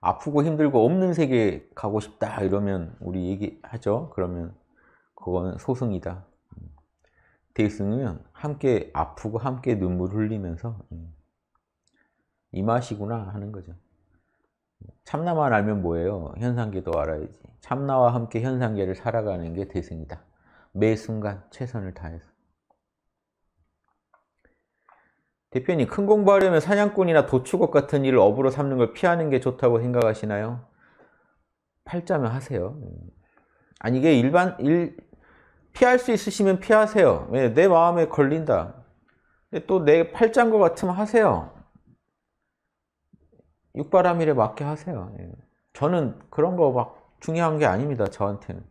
아프고 힘들고 없는 세계에 가고 싶다 이러면 우리 얘기하죠 그러면 그건 소승이다 대승은 함께 아프고 함께 눈물 흘리면서 예, 이 맛이구나 하는 거죠 참나만 알면 뭐예요? 현상계도 알아야지 참나와 함께 현상계를 살아가는 게 대승이다 매 순간 최선을 다해서 대표님, 큰 공부하려면 사냥꾼이나 도축업 같은 일을 업으로 삼는 걸 피하는 게 좋다고 생각하시나요? 팔자면 하세요. 아니, 이게 일반, 일, 피할 수 있으시면 피하세요. 왜? 예, 내 마음에 걸린다. 또 내 팔자인 것 같으면 하세요. 육바람일에 맞게 하세요. 예. 저는 그런 거 막 중요한 게 아닙니다. 저한테는.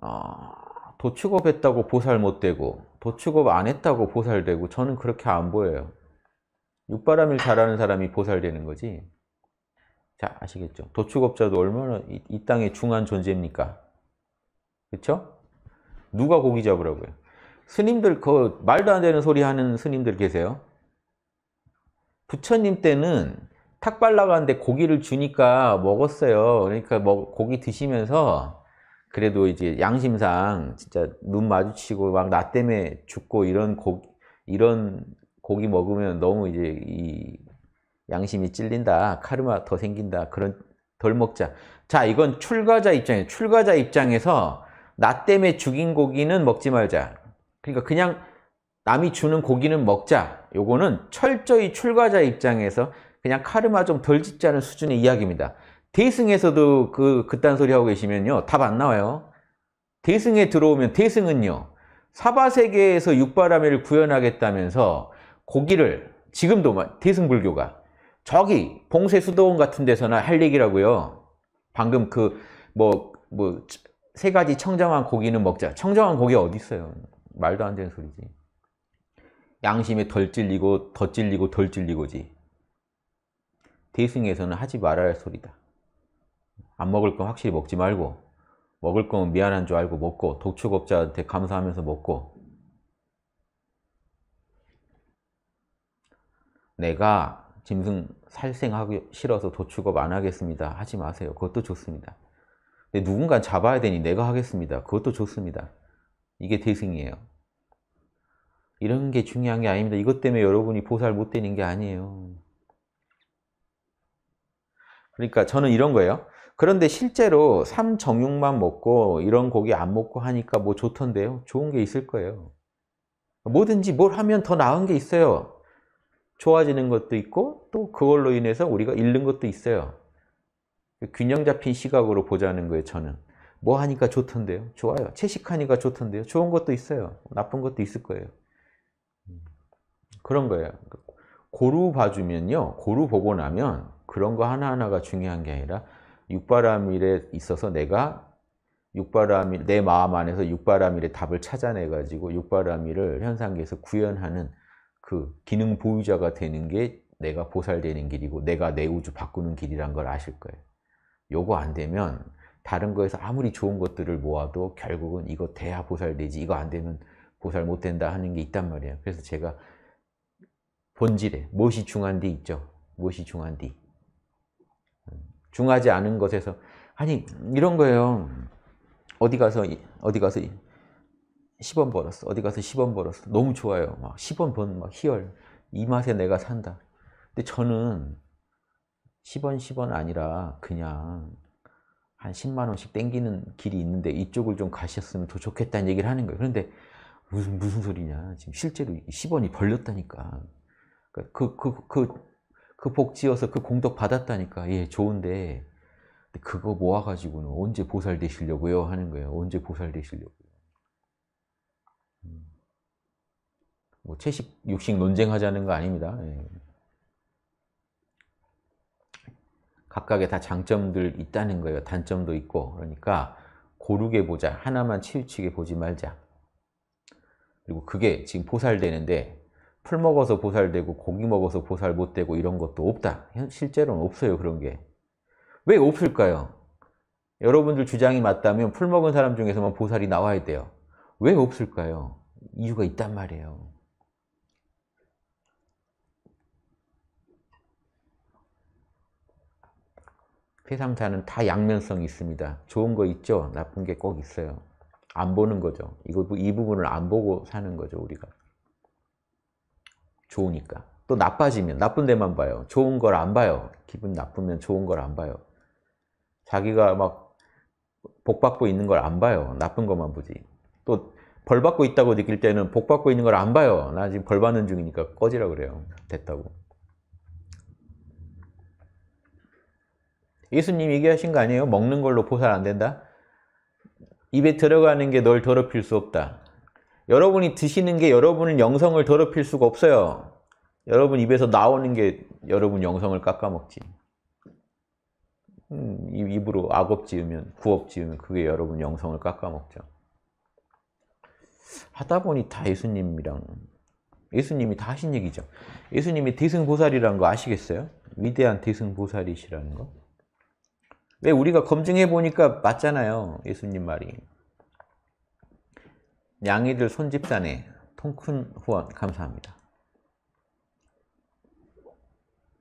아, 도축업했다고 보살 못 되고 더축업안 했다고 보살되고 저는 그렇게 안 보여요. 육바람일 잘하는 사람이 보살되는 거지. 자, 아시겠죠? 도축업자도 얼마나 이, 이 땅에 중한 존재입니까? 그렇죠? 누가 고기 잡으라고요? 스님들 그 말도 안 되는 소리 하는 스님들 계세요? 부처님 때는 탁발 나가는데 고기를 주니까 먹었어요. 그러니까 뭐 고기 드시면서 그래도 이제 양심상 진짜 눈 마주치고 막 나 때문에 죽고 이런 고기, 이런 고기 먹으면 너무 이제 이 양심이 찔린다. 카르마 더 생긴다. 그런 덜 먹자. 자, 이건 출가자 입장에 출가자 입장에서 나 때문에 죽인 고기는 먹지 말자. 그러니까 그냥 남이 주는 고기는 먹자. 요거는 철저히 출가자 입장에서 그냥 카르마 좀 덜 짓자는 수준의 이야기입니다. 대승에서도 그, 그딴 소리 하고 계시면요. 답 안 나와요. 대승에 들어오면 대승은요. 사바세계에서 육바라밀을 구현하겠다면서 고기를 지금도 대승불교가 저기 봉쇄 수도원 같은 데서나 할 얘기라고요. 방금 그 뭐 뭐 세 가지 청정한 고기는 먹자. 청정한 고기 어디 있어요? 말도 안 되는 소리지. 양심에 덜 찔리고 더 찔리고 덜 찔리고지. 대승에서는 하지 말아야 할 소리다. 안 먹을 건 확실히 먹지 말고 먹을 건 미안한 줄 알고 먹고 독촉업자한테 감사하면서 먹고 내가 짐승 살생하기 싫어서 도축업 안 하겠습니다. 하지 마세요. 그것도 좋습니다. 근데 누군가 잡아야 되니 내가 하겠습니다. 그것도 좋습니다. 이게 대승이에요. 이런 게 중요한 게 아닙니다. 이것 때문에 여러분이 보살 못 되는 게 아니에요. 그러니까 저는 이런 거예요. 그런데 실제로 삼정육만 먹고 이런 고기 안 먹고 하니까 뭐 좋던데요. 좋은 게 있을 거예요. 뭐든지 뭘 하면 더 나은 게 있어요. 좋아지는 것도 있고 또 그걸로 인해서 우리가 잃는 것도 있어요. 균형 잡힌 시각으로 보자는 거예요, 저는. 뭐 하니까 좋던데요. 좋아요. 채식하니까 좋던데요. 좋은 것도 있어요. 나쁜 것도 있을 거예요. 그런 거예요. 고루 봐주면요. 고루 보고 나면 그런 거 하나하나가 중요한 게 아니라 육바라밀에 있어서 내가 육바라밀 내 마음 안에서 육바라밀의 답을 찾아내 가지고 육바라밀을 현상계에서 구현하는 그 기능 보유자가 되는 게 내가 보살되는 길이고 내가 내 우주 바꾸는 길이란 걸 아실 거예요. 요거 안 되면 다른 거에서 아무리 좋은 것들을 모아도 결국은 이거 돼야 보살되지 이거 안 되면 보살 못 된다 하는 게 있단 말이에요. 그래서 제가 본질에 무엇이 중한디 있죠. 무엇이 중한디. 중하지 않은 것에서 아니 이런 거예요. 어디 가서 어디 가서 10원 벌었어. 어디 가서 10원 벌었어. 너무 좋아요. 막 10원 번막 희열. 이 맛에 내가 산다. 근데 저는 10원 10원 아니라 그냥 한 10만 원씩 땡기는 길이 있는데 이쪽을 좀 가셨으면 더 좋겠다는 얘기를 하는 거예요. 그런데 무슨 무슨 소리냐. 지금 실제로 10원이 벌렸다니까. 그러니까 그, 그, 그, 그복지어서그 공덕 받았다니까 예 좋은데 그거 모아가지고는 언제 보살 되시려고요 하는 거예요 언제 보살 되시려고요 음. 뭐 채식 육식 논쟁하자는 거 아닙니다 예. 각각의 다 장점들 있다는 거예요 단점도 있고 그러니까 고르게 보자 하나만 치우치게 보지 말자 그리고 그게 지금 보살되는데 풀 먹어서 보살되고 고기 먹어서 보살 못 되고 이런 것도 없다. 실제로는 없어요, 그런 게. 왜 없을까요? 여러분들 주장이 맞다면 풀 먹은 사람 중에서만 보살이 나와야 돼요. 왜 없을까요? 이유가 있단 말이에요. 세상사는 다 양면성이 있습니다. 좋은 거 있죠? 나쁜 게 꼭 있어요. 안 보는 거죠. 이거, 이 부분을 안 보고 사는 거죠, 우리가. 좋으니까. 또 나빠지면 나쁜 데만 봐요. 좋은 걸 안 봐요. 기분 나쁘면 좋은 걸 안 봐요. 자기가 막복 받고 있는 걸 안 봐요. 나쁜 것만 보지. 또 벌 받고 있다고 느낄 때는 복 받고 있는 걸 안 봐요. 나 지금 벌 받는 중이니까 꺼지라 그래요. 됐다고. 예수님 얘기하신 거 아니에요? 먹는 걸로 보살 안 된다? 입에 들어가는 게 널 더럽힐 수 없다. 여러분이 드시는 게 여러분 영성을 더럽힐 수가 없어요. 여러분 입에서 나오는 게 여러분 영성을 깎아먹지. 음, 입으로 악업 지으면, 구업 지으면 그게 여러분 영성을 깎아먹죠. 하다 보니 다 예수님이랑 예수님이 다 하신 얘기죠. 예수님이 대승보살이라는 거 아시겠어요? 위대한 대승보살이시라는 거. 왜 우리가 검증해 보니까 맞잖아요. 예수님 말이. 양이들 손집단의 통큰 후원 감사합니다.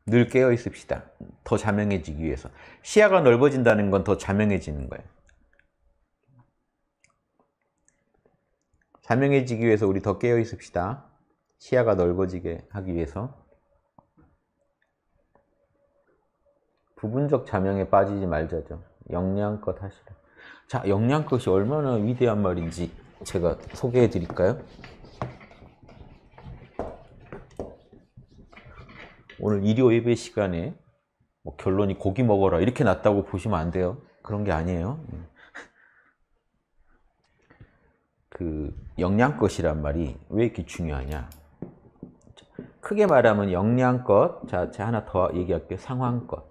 늘 깨어 있읍시다. 더 자명해지기 위해서. 시야가 넓어진다는 건 더 자명해지는 거예요. 자명해지기 위해서 우리 더 깨어 있읍시다. 시야가 넓어지게 하기 위해서. 부분적 자명에 빠지지 말자죠. 역량껏 하시라. 자, 역량껏이 얼마나 위대한 말인지 제가 소개해 드릴까요? 오늘 일요 예배 시간에 뭐 결론이 고기 먹어라 이렇게 났다고 보시면 안 돼요. 그런 게 아니에요. 음. 그 영양것이란 말이 왜 이렇게 중요하냐? 크게 말하면 영양것, 자, 제가 하나 더 얘기할게요. 상황것.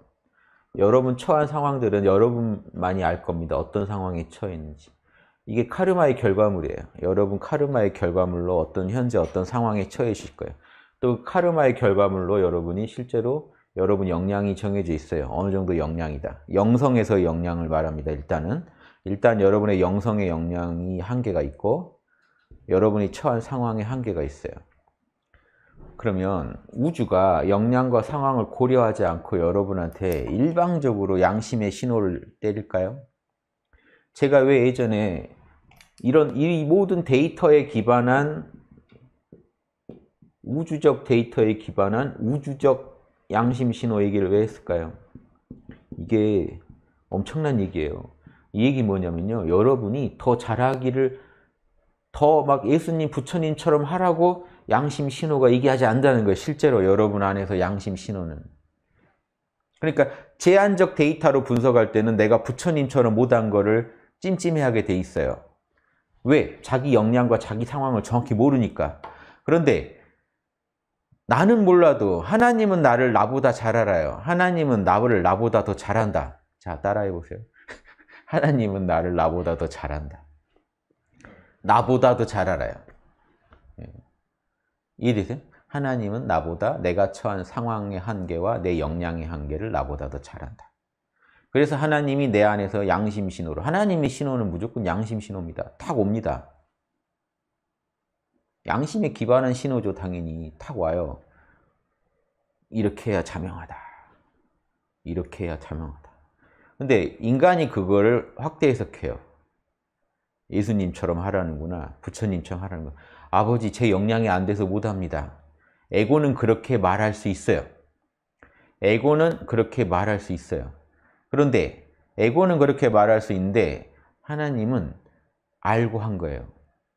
여러분 처한 상황들은 여러분많이알 겁니다. 어떤 상황에 처했는지 이게 카르마의 결과물이에요. 여러분 카르마의 결과물로 어떤 현재 어떤 상황에 처해 있을 거예요. 또 카르마의 결과물로 여러분이 실제로 여러분 역량이 정해져 있어요. 어느 정도 역량이다. 영성에서 역량을 말합니다. 일단은 일단 여러분의 영성의 역량이 한계가 있고 여러분이 처한 상황에 한계가 있어요. 그러면 우주가 역량과 상황을 고려하지 않고 여러분한테 일방적으로 양심의 신호를 때릴까요? 제가 왜 예전에 이런 이 모든 데이터에 기반한 우주적 데이터에 기반한 우주적 양심 신호 얘기를 왜 했을까요? 이게 엄청난 얘기예요. 이 얘기 뭐냐면요. 여러분이 더 잘하기를 더 막 예수님 부처님처럼 하라고 양심 신호가 얘기하지 않는다는 거예요. 실제로 여러분 안에서 양심 신호는. 그러니까 제한적 데이터로 분석할 때는 내가 부처님처럼 못한 거를 찜찜해하게 돼 있어요. 왜? 자기 역량과 자기 상황을 정확히 모르니까. 그런데 나는 몰라도 하나님은 나를 나보다 잘 알아요. 하나님은 나를 나보다 더 잘한다. 자, 따라해 보세요. 하나님은 나를 나보다 더 잘한다. 나보다 더 잘 알아요. 예. 이해되세요? 하나님은 나보다 내가 처한 상황의 한계와 내 역량의 한계를 나보다 더 잘한다. 그래서 하나님이 내 안에서 양심 신호로 하나님의 신호는 무조건 양심 신호입니다. 탁 옵니다. 양심에 기반한 신호죠 당연히 탁 와요. 이렇게 해야 자명하다. 이렇게 해야 자명하다. 근데 인간이 그거 확대 해석해요. 예수님처럼 하라는구나. 부처님처럼 하라는구나. 아버지 제 역량이 안 돼서 못합니다. 에고는 그렇게 말할 수 있어요. 에고는 그렇게 말할 수 있어요. 그런데 에고는 그렇게 말할 수 있는데 하나님은 알고 한 거예요.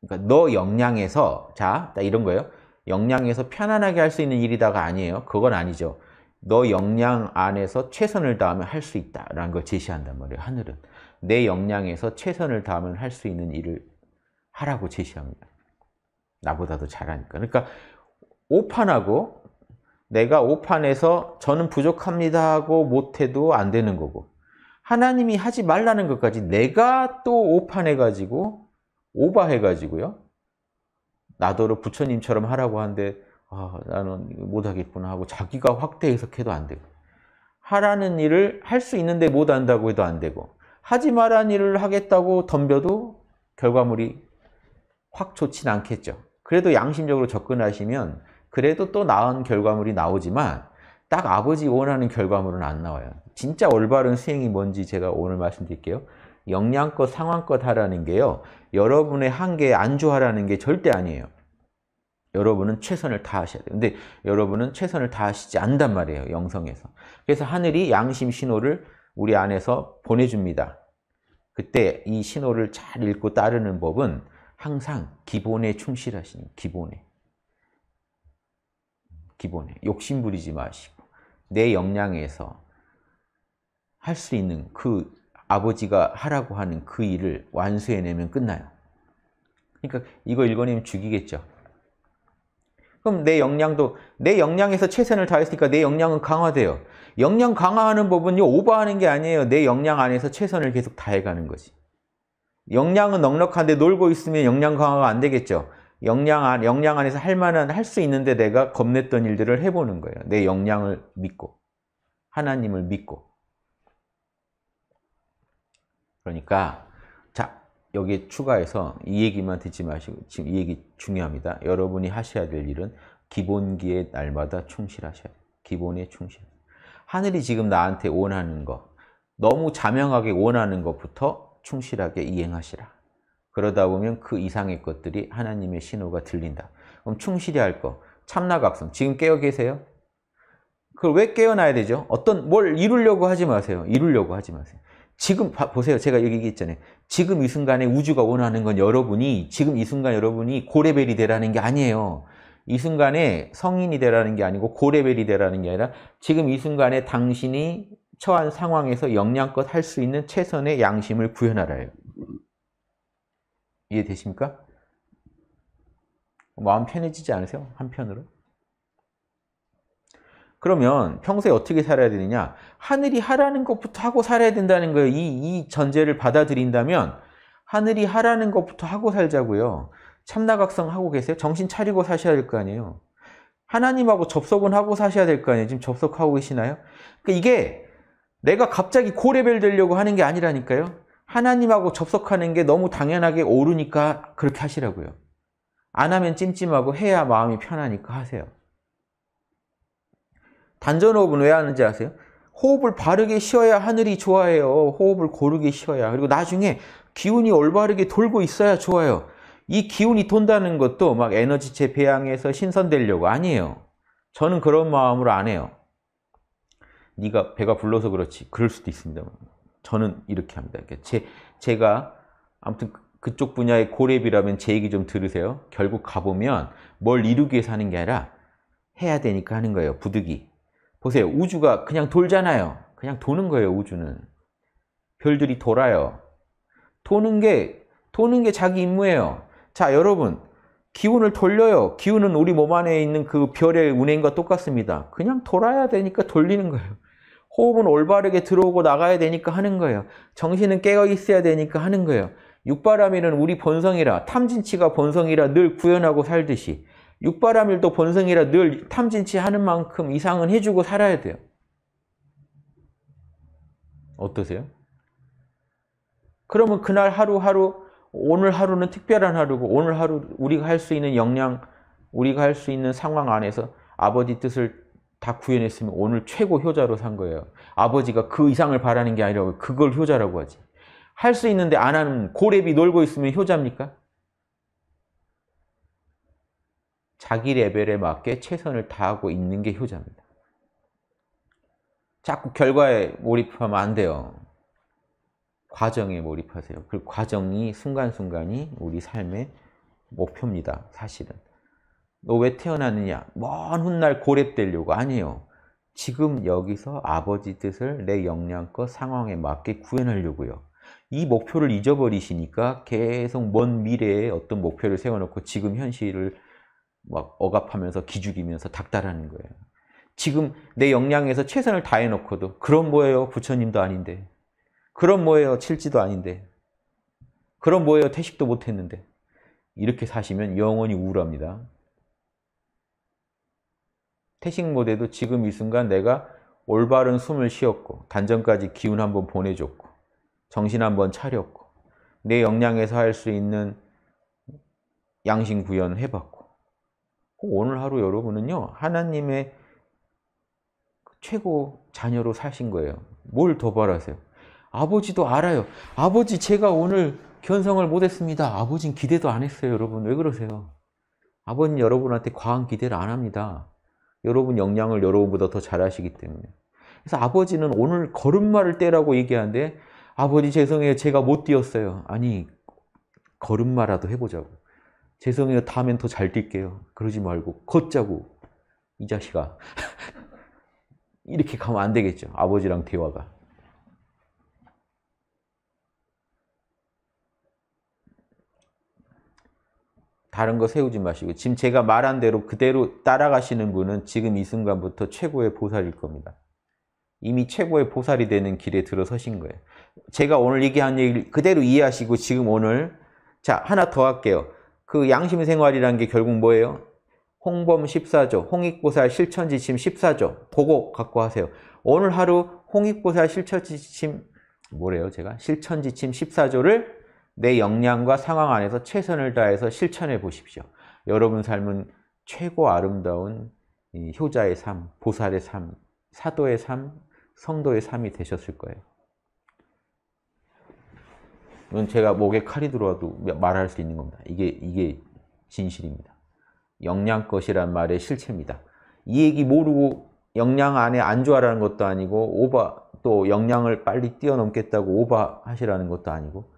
그러니까 너 역량에서 자 이런 거예요. 역량에서 편안하게 할 수 있는 일이다가 아니에요. 그건 아니죠. 너 역량 안에서 최선을 다하면 할 수 있다라는 걸 제시한단 말이에요. 하늘은 내 역량에서 최선을 다하면 할 수 있는 일을 하라고 제시합니다. 나보다도 잘하니까. 그러니까 오판하고 내가 오판에서 저는 부족합니다 하고 못해도 안 되는 거고 하나님이 하지 말라는 것까지 내가 또 오판해가지고 오바해가지고요. 나더러 부처님처럼 하라고 하는데 아, 나는 못하겠구나 하고 자기가 확대 해석해도 안 되고 하라는 일을 할 수 있는데 못한다고 해도 안 되고 하지 말라는 일을 하겠다고 덤벼도 결과물이 확 좋진 않겠죠. 그래도 양심적으로 접근하시면 그래도 또 나은 결과물이 나오지만 딱 아버지 원하는 결과물은 안 나와요. 진짜 올바른 수행이 뭔지 제가 오늘 말씀드릴게요. 역량껏 상황껏 하라는 게요. 여러분의 한계에 안주하라는 게 절대 아니에요. 여러분은 최선을 다하셔야 돼요. 근데 여러분은 최선을 다하시지 않단 말이에요. 영성에서. 그래서 하늘이 양심 신호를 우리 안에서 보내줍니다. 그때 이 신호를 잘 읽고 따르는 법은 항상 기본에 충실하시는 기본에. 기본에 욕심 부리지 마시고 내 역량에서 할 수 있는 그 아버지가 하라고 하는 그 일을 완수해내면 끝나요. 그러니까 이거 읽어내면 죽이겠죠. 그럼 내 역량도 내 역량에서 최선을 다했으니까 내 역량은 강화돼요. 역량 강화하는 법은요 오버하는 게 아니에요. 내 역량 안에서 최선을 계속 다해가는 거지. 역량은 넉넉한데 놀고 있으면 역량 강화가 안 되겠죠. 역량 안, 역량 안에서 할 만한, 할 수 있는데 내가 겁냈던 일들을 해보는 거예요. 내 역량을 믿고, 하나님을 믿고. 그러니까, 자, 여기에 추가해서 이 얘기만 듣지 마시고, 지금 이 얘기 중요합니다. 여러분이 하셔야 될 일은 기본기에 날마다 충실하셔야 돼요. 기본에 충실. 하늘이 지금 나한테 원하는 거, 너무 자명하게 원하는 것부터 충실하게 이행하시라. 그러다 보면 그 이상의 것들이 하나님의 신호가 들린다. 그럼 충실히 할 거. 참나각성. 지금 깨어 계세요? 그걸 왜 깨어나야 되죠? 어떤 뭘 이루려고 하지 마세요. 이루려고 하지 마세요. 지금 보세요. 제가 얘기했잖아요. 지금 이 순간에 우주가 원하는 건 여러분이 지금 이 순간 여러분이 고레벨이 되라는 게 아니에요. 이 순간에 성인이 되라는 게 아니고 고레벨이 되라는 게 아니라 지금 이 순간에 당신이 처한 상황에서 역량껏 할 수 있는 최선의 양심을 구현하라요. 이해되십니까? 마음 편해지지 않으세요? 한편으로? 그러면 평소에 어떻게 살아야 되느냐? 하늘이 하라는 것부터 하고 살아야 된다는 거예요. 이, 이 전제를 받아들인다면 하늘이 하라는 것부터 하고 살자고요. 참나각성 하고 계세요? 정신 차리고 사셔야 될 거 아니에요. 하나님하고 접속은 하고 사셔야 될 거 아니에요. 지금 접속하고 계시나요? 그러니까 이게 내가 갑자기 고레벨 되려고 하는 게 아니라니까요. 하나님하고 접속하는 게 너무 당연하게 오르니까 그렇게 하시라고요. 안 하면 찜찜하고 해야 마음이 편하니까 하세요. 단전호흡은 왜 하는지 아세요? 호흡을 바르게 쉬어야 하늘이 좋아해요. 호흡을 고르게 쉬어야. 그리고 나중에 기운이 올바르게 돌고 있어야 좋아요. 이 기운이 돈다는 것도 막 에너지체 배양해서 신선되려고 아니에요. 저는 그런 마음으로 안 해요. 네가 배가 불러서 그렇지. 그럴 수도 있습니다 저는 이렇게 합니다. 제, 제가 아무튼 그, 그쪽 분야의 고렙이라면제 얘기 좀 들으세요. 결국 가보면 뭘 이루기 위해서 하는 게 아니라 해야 되니까 하는 거예요. 부득이. 보세요. 우주가 그냥 돌잖아요. 그냥 도는 거예요. 우주는. 별들이 돌아요. 도는 게, 도는 게 자기 임무예요. 자, 여러분. 기운을 돌려요. 기운은 우리 몸 안에 있는 그 별의 운행과 똑같습니다. 그냥 돌아야 되니까 돌리는 거예요. 호흡은 올바르게 들어오고 나가야 되니까 하는 거예요. 정신은 깨어 있어야 되니까 하는 거예요. 육바람일은 우리 본성이라 탐진치가 본성이라 늘 구현하고 살듯이 육바람일도 본성이라 늘 탐진치 하는 만큼 이상은 해주고 살아야 돼요. 어떠세요? 그러면 그날 하루하루 오늘 하루는 특별한 하루고 오늘 하루 우리가 할 수 있는 역량 우리가 할 수 있는 상황 안에서 아버지 뜻을 다 구해냈으면 오늘 최고 효자로 산 거예요. 아버지가 그 이상을 바라는 게 아니라 그걸 효자라고 하지. 할 수 있는데 안 하는 고랩이 놀고 있으면 효자입니까? 자기 레벨에 맞게 최선을 다하고 있는 게 효자입니다. 자꾸 결과에 몰입하면 안 돼요. 과정에 몰입하세요. 그 과정이 순간순간이 우리 삶의 목표입니다. 사실은. 너왜 태어났느냐? 먼 훗날 고렙 되려고 아니에요. 지금 여기서 아버지 뜻을 내 역량껏 상황에 맞게 구현하려고요. 이 목표를 잊어버리시니까 계속 먼 미래에 어떤 목표를 세워놓고 지금 현실을 막 억압하면서 기죽이면서 닥달하는 거예요. 지금 내 역량에서 최선을 다해놓고도 그럼 뭐예요? 부처님도 아닌데 그럼 뭐예요? 칠지도 아닌데 그럼 뭐예요? 태식도 못했는데 이렇게 사시면 영원히 우울합니다. 태식 모델도 지금 이 순간 내가 올바른 숨을 쉬었고 단전까지 기운 한번 보내줬고 정신 한번 차렸고 내 역량에서 할 수 있는 양심 구현 해봤고 오늘 하루 여러분은요 하나님의 최고 자녀로 사신 거예요 뭘 더 바라세요 아버지도 알아요 아버지 제가 오늘 견성을 못했습니다 아버진 기대도 안 했어요 여러분 왜 그러세요 아버님 여러분한테 과한 기대를 안 합니다 여러분 역량을 여러분보다 더 잘하시기 때문에 그래서 아버지는 오늘 걸음마를 떼라고 얘기하는데 아버지 죄송해요 제가 못 뛰었어요 아니 걸음마라도 해보자고 죄송해요 다음엔 더 잘 뛸게요 그러지 말고 걷자고 이 자식아 이렇게 가면 안 되겠죠 아버지랑 대화가 다른 거 세우지 마시고 지금 제가 말한 대로 그대로 따라가시는 분은 지금 이 순간부터 최고의 보살일 겁니다. 이미 최고의 보살이 되는 길에 들어서신 거예요. 제가 오늘 얘기한 얘기를 그대로 이해하시고 지금 오늘 자 하나 더 할게요. 그 양심 생활이라는 게 결국 뭐예요? 홍범 14조, 홍익보살 실천지침 14조 보고 갖고 하세요. 오늘 하루 홍익보살 실천지침 뭐래요 제가? 실천지침 14조를 내 역량과 상황 안에서 최선을 다해서 실천해 보십시오. 여러분 삶은 최고 아름다운 효자의 삶, 보살의 삶, 사도의 삶, 성도의 삶이 되셨을 거예요. 이건 제가 목에 칼이 들어와도 말할 수 있는 겁니다. 이게, 이게 진실입니다. 영양것이란 말의 실체입니다. 이 얘기 모르고 영양 안에 안주하라는 것도 아니고 오바 또 영양을 빨리 뛰어넘겠다고 오바하시라는 것도 아니고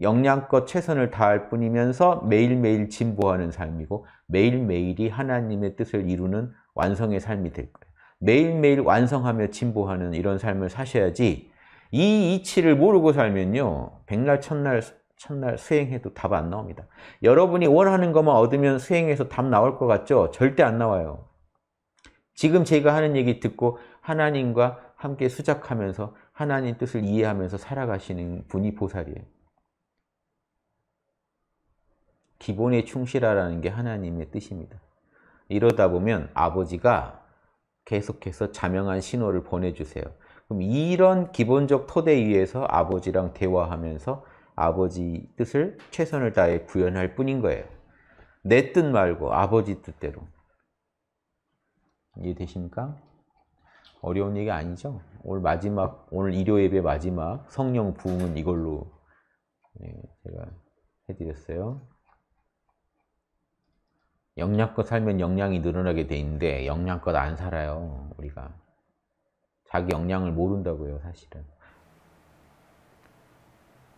역량껏 최선을 다할 뿐이면서 매일매일 진보하는 삶이고 매일매일이 하나님의 뜻을 이루는 완성의 삶이 될 거예요. 매일매일 완성하며 진보하는 이런 삶을 사셔야지 이 이치를 모르고 살면요. 백날 첫날 첫날 수행해도 답 안 나옵니다. 여러분이 원하는 것만 얻으면 수행해서 답 나올 것 같죠? 절대 안 나와요. 지금 제가 하는 얘기 듣고 하나님과 함께 수작하면서 하나님 뜻을 이해하면서 살아가시는 분이 보살이에요. 기본에 충실하라는 게 하나님의 뜻입니다. 이러다 보면 아버지가 계속해서 자명한 신호를 보내주세요. 그럼 이런 기본적 토대 위에서 아버지랑 대화하면서 아버지 뜻을 최선을 다해 구현할 뿐인 거예요. 내 뜻 말고 아버지 뜻대로. 이해되십니까? 어려운 얘기 아니죠? 오늘 마지막, 오늘 일요 예배 마지막 성령 부흥은 이걸로 예, 제가 해드렸어요. 영양껏 살면 영양이 늘어나게 돼 있는데 영양껏 안 살아요 우리가 자기 영양을 모른다고요 사실은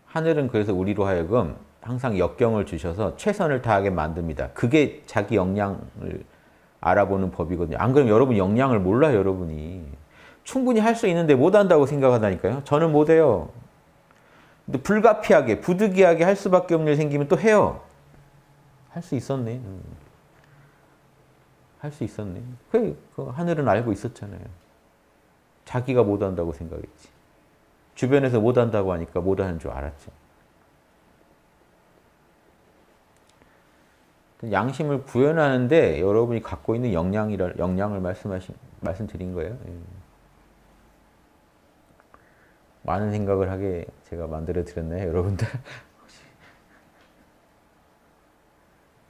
하늘은 그래서 우리로 하여금 항상 역경을 주셔서 최선을 다하게 만듭니다 그게 자기 영양을 알아보는 법이거든요 안 그러면 여러분 영양을 몰라요 여러분이 충분히 할 수 있는데 못한다고 생각하다니까요 저는 못해요 근데 불가피하게 부득이하게 할 수밖에 없는 일이 생기면 또 해요 할 수 있었네 음. 할수 있었네. 그, 그 하늘은 알고 있었잖아요. 자기가 못한다고 생각했지. 주변에서 못한다고 하니까 못하는 줄 알았지. 양심을 구현하는데 여러분이 갖고 있는 역량이라, 역량을 말씀하신, 말씀드린 거예요. 예. 많은 생각을 하게 제가 만들어 드렸네요, 여러분들.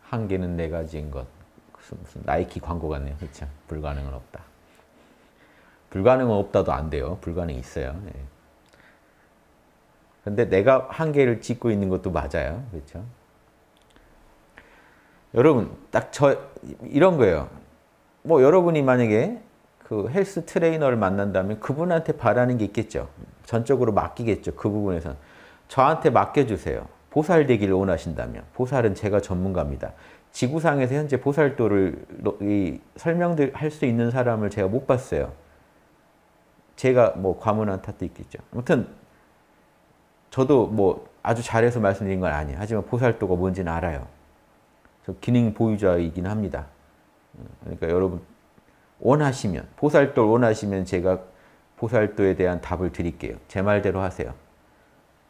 한계는 네 가지인 것. 무슨 나이키 광고 같네요. 그렇죠? 불가능은 없다. 불가능은 없다도 안 돼요. 불가능이 있어요. 예. 근데 내가 한계를 짓고 있는 것도 맞아요. 그렇죠? 여러분, 딱 저 이런 거예요. 뭐 여러분이 만약에 그 헬스 트레이너를 만난다면 그분한테 바라는 게 있겠죠. 전적으로 맡기겠죠. 그 부분에선. 저한테 맡겨주세요. 보살되기를 원하신다면. 보살은 제가 전문가입니다. 지구상에서 현재 보살도를 설명할수 있는 사람을 제가 못 봤어요. 제가 뭐 과문한 탓도 있겠죠. 아무튼 저도 뭐 아주 잘해서 말씀드린 건 아니에요. 하지만 보살도가 뭔지는 알아요. 저 기능 보유자이긴 합니다. 그러니까 여러분 원하시면 보살도를 원하시면 제가 보살도에 대한 답을 드릴게요. 제 말대로 하세요.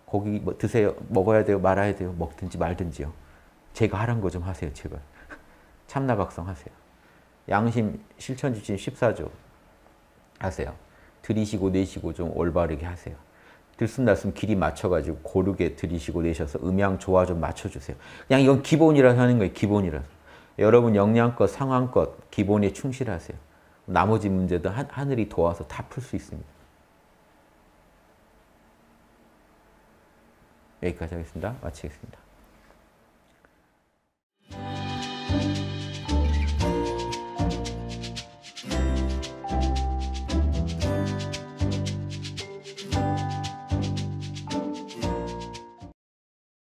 고기 뭐 드세요. 먹어야 돼요. 말아야 돼요. 먹든지 말든지요. 제가 하란 거 좀 하세요, 제발. 참나 박성하세요. 양심 실천 지침 14조 하세요. 들이시고 내쉬고 좀 올바르게 하세요. 들숨날숨 길이 맞춰가지고 고르게 들이시고 내셔서 음양 조화 좀 맞춰주세요. 그냥 이건 기본이라서 하는 거예요. 기본이라서. 여러분 역량껏 상황껏 기본에 충실하세요. 나머지 문제도 하, 하늘이 도와서 다 풀 수 있습니다. 여기까지 하겠습니다. 마치겠습니다.